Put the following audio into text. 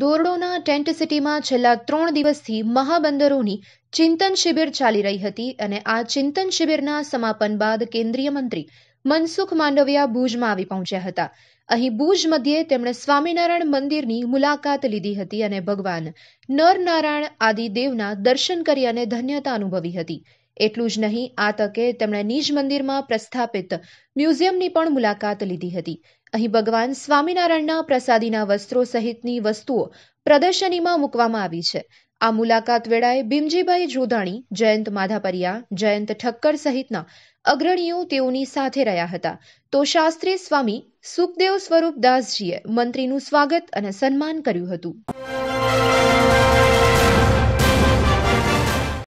ધોરડોના tent સિટીમાં છેલ્લા ત્રણ દિવસથી મહાબંદરોની ચિંતન શિબિર ચાલી રહી હતી અને આ ચિંતન શિબિરના સમાપન બાદ કેન્દ્રીય મંત્રી મનસુખ માંડવિયા ભુજમાં આવી પહોંચ્યા હતા અહીં ભુજ મધ્યે તેમણે સ્વામિનારાયણ મંદિરની મુલાકાત લીધી હતી અને ભગવાન નરનારાયણ આદિદેવના દર્શન કરી અને ધન્યતા અનુભવી હતી એટલું જ નહીં આ તકે તેમણે નિજ મંદિરમાં પ્રસ્થાપિત મ્યુઝિયમની પણ મુલાકાત લીધી હતી અહીં ભગવાન સ્વામિનારાયણના પ્રસાદીના વસ્ત્રો સહિતની વસ્તુઓ પ્રદર્શનીમાં મૂકવામાં આવી છે આ મુલાકાત વેળાએ ભીમજીભાઈ જોધાણી જયંત માધાપરિયા જયંત ઠક્કર સહિતના અગ્રણીઓ તેઓની સાથે રહ્યા હતા તો શાસ્ત્રી સ્વામી સુખદેવ સ્વરૂપ દાસજીએ મંત્રીનું સ્વાગત અને સન્માન કર્યું હતું